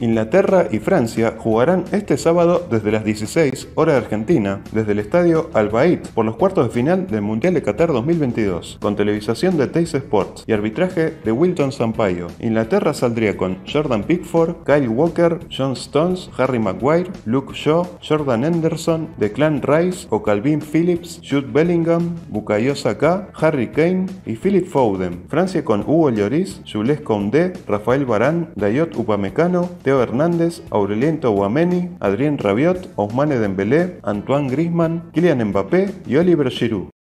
Inglaterra y Francia jugarán este sábado desde las 16 hora de Argentina, desde el estadio Al Bayt, por los cuartos de final del Mundial de Qatar 2022, con televisación de Teis Sports y arbitraje de Wilton Sampaio. Inglaterra saldría con Jordan Pickford, Kyle Walker, John Stones, Harry Maguire, Luke Shaw, Jordan Henderson, Declan Rice o Calvin Phillips, Jude Bellingham, Bukayo Saka, Harry Kane y Philip Foden. Francia con Hugo Lloris, Jules Condé, Rafael Barán, Dayot Upamecano, Hernández, Aureliento Guameni, Adrien Rabiot, Ousmane Dembélé, Antoine Griezmann, Kylian Mbappé y Oliver Giroud.